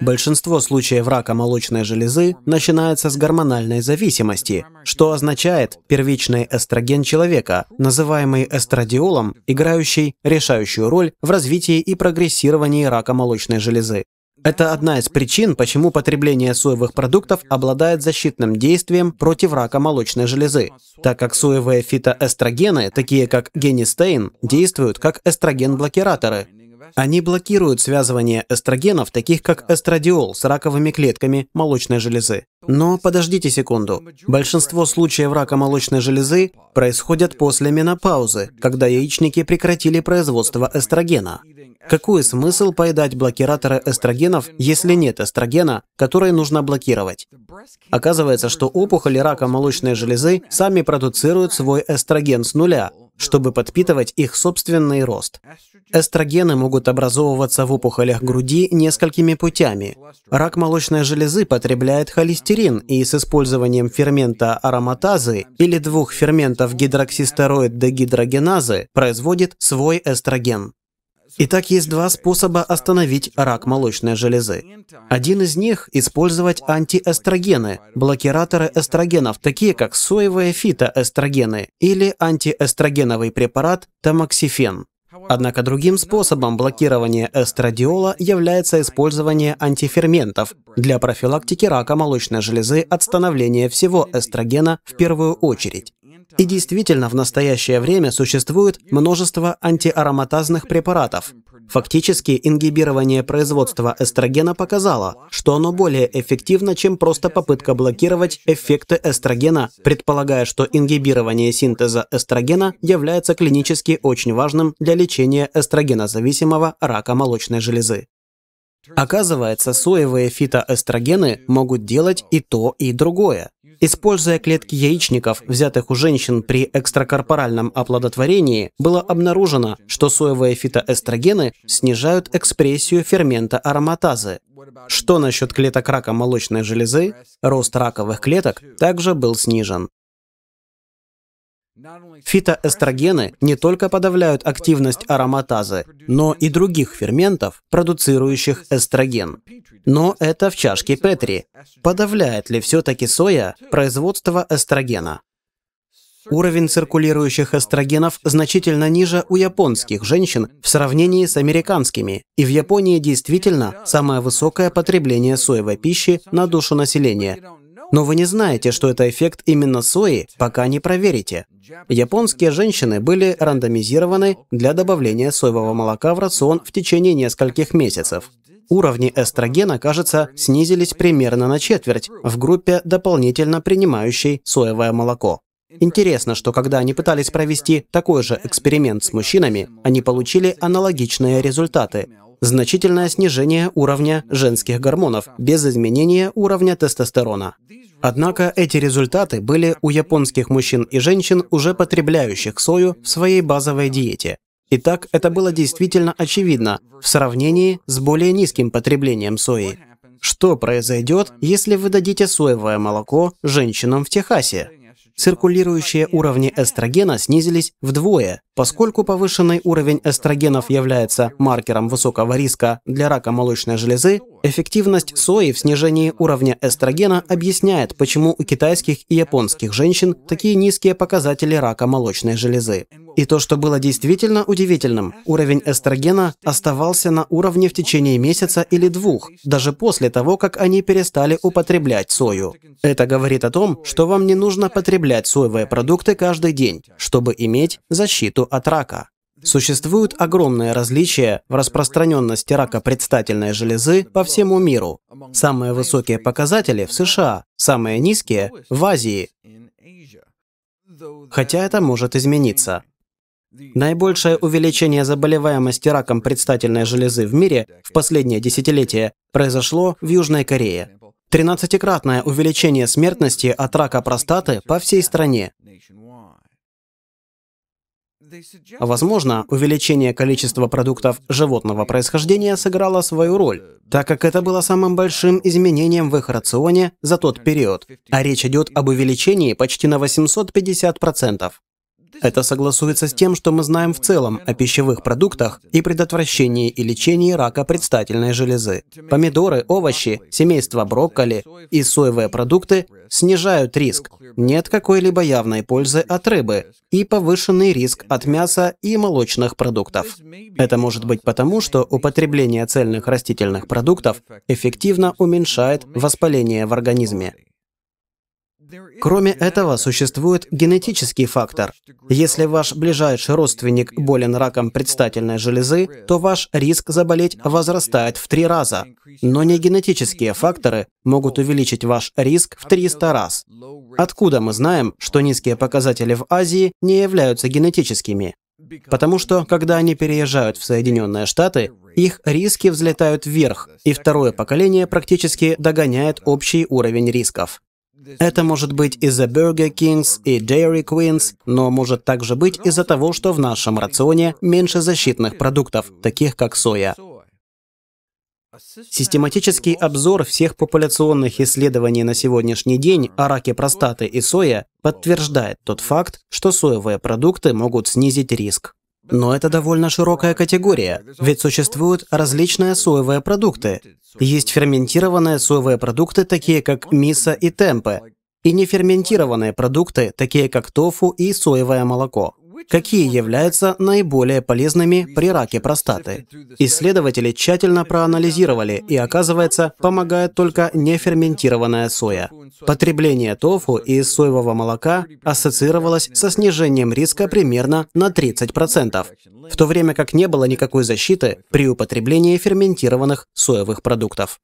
Большинство случаев рака молочной железы начинается с гормональной зависимости, что означает первичный эстроген человека, называемый эстрадиолом, играющий решающую роль в развитии и прогрессировании рака молочной железы. Это одна из причин, почему потребление соевых продуктов обладает защитным действием против рака молочной железы, так как соевые фитоэстрогены, такие как генистейн, действуют как эстроген-блокираторы, они блокируют связывание эстрогенов, таких как эстрадиол, с раковыми клетками молочной железы. Но подождите секунду. Большинство случаев рака молочной железы происходят после менопаузы, когда яичники прекратили производство эстрогена. Какой смысл поедать блокираторы эстрогенов, если нет эстрогена, который нужно блокировать? Оказывается, что опухоли рака молочной железы сами продуцируют свой эстроген с нуля, чтобы подпитывать их собственный рост. Эстрогены могут образовываться в опухолях груди несколькими путями. Рак молочной железы потребляет холестерин, и с использованием фермента ароматазы или двух ферментов гидроксистероид дегидрогеназы производит свой эстроген. Итак, есть два способа остановить рак молочной железы. Один из них – использовать антиэстрогены, блокираторы эстрогенов, такие как соевые фитоэстрогены или антиэстрогеновый препарат тамоксифен. Однако другим способом блокирования эстрадиола является использование антиферментов для профилактики рака молочной железы от становления всего эстрогена в первую очередь. И действительно, в настоящее время существует множество антиароматазных препаратов. Фактически, ингибирование производства эстрогена показало, что оно более эффективно, чем просто попытка блокировать эффекты эстрогена, предполагая, что ингибирование синтеза эстрогена является клинически очень важным для лечения эстрогенозависимого рака молочной железы. Оказывается, соевые фитоэстрогены могут делать и то, и другое. Используя клетки яичников, взятых у женщин при экстракорпоральном оплодотворении, было обнаружено, что соевые фитоэстрогены снижают экспрессию фермента ароматазы. Что насчет клеток рака молочной железы? Рост раковых клеток также был снижен. Фитоэстрогены не только подавляют активность ароматазы, но и других ферментов, продуцирующих эстроген. Но это в чашке Петри. Подавляет ли все-таки соя производство эстрогена? Уровень циркулирующих эстрогенов значительно ниже у японских женщин в сравнении с американскими, и в Японии действительно самое высокое потребление соевой пищи на душу населения но вы не знаете, что это эффект именно сои, пока не проверите. Японские женщины были рандомизированы для добавления соевого молока в рацион в течение нескольких месяцев. Уровни эстрогена, кажется, снизились примерно на четверть в группе, дополнительно принимающей соевое молоко. Интересно, что когда они пытались провести такой же эксперимент с мужчинами, они получили аналогичные результаты значительное снижение уровня женских гормонов без изменения уровня тестостерона. Однако эти результаты были у японских мужчин и женщин, уже потребляющих сою в своей базовой диете. Итак, это было действительно очевидно в сравнении с более низким потреблением сои. Что произойдет, если вы дадите соевое молоко женщинам в Техасе? циркулирующие уровни эстрогена снизились вдвое, поскольку повышенный уровень эстрогенов является маркером высокого риска для рака молочной железы, эффективность сои в снижении уровня эстрогена объясняет, почему у китайских и японских женщин такие низкие показатели рака молочной железы. И то, что было действительно удивительным, уровень эстрогена оставался на уровне в течение месяца или двух, даже после того, как они перестали употреблять сою. Это говорит о том, что вам не нужно потреблять соевые продукты каждый день, чтобы иметь защиту от рака. Существуют огромные различия в распространенности рака предстательной железы по всему миру. Самые высокие показатели в США, самые низкие в Азии. Хотя это может измениться. Наибольшее увеличение заболеваемости раком предстательной железы в мире в последнее десятилетие произошло в Южной Корее. Тринадцатикратное увеличение смертности от рака простаты по всей стране. Возможно, увеличение количества продуктов животного происхождения сыграло свою роль, так как это было самым большим изменением в их рационе за тот период, а речь идет об увеличении почти на 850%. Это согласуется с тем, что мы знаем в целом о пищевых продуктах и предотвращении и лечении рака предстательной железы. Помидоры, овощи, семейство брокколи и соевые продукты снижают риск. Нет какой-либо явной пользы от рыбы и повышенный риск от мяса и молочных продуктов. Это может быть потому, что употребление цельных растительных продуктов эффективно уменьшает воспаление в организме. Кроме этого, существует генетический фактор. Если ваш ближайший родственник болен раком предстательной железы, то ваш риск заболеть возрастает в три раза. Но не генетические факторы могут увеличить ваш риск в 300 раз. Откуда мы знаем, что низкие показатели в Азии не являются генетическими? Потому что, когда они переезжают в Соединенные Штаты, их риски взлетают вверх, и второе поколение практически догоняет общий уровень рисков. Это может быть из-за Burger Kings и Dairy Queens, но может также быть из-за того, что в нашем рационе меньше защитных продуктов, таких как соя. Систематический обзор всех популяционных исследований на сегодняшний день о раке простаты и соя подтверждает тот факт, что соевые продукты могут снизить риск. Но это довольно широкая категория, ведь существуют различные соевые продукты. Есть ферментированные соевые продукты, такие как мисо и темпе, и неферментированные продукты, такие как тофу и соевое молоко какие являются наиболее полезными при раке простаты. Исследователи тщательно проанализировали, и оказывается, помогает только неферментированная соя. Потребление тофу из соевого молока ассоциировалось со снижением риска примерно на 30%, в то время как не было никакой защиты при употреблении ферментированных соевых продуктов.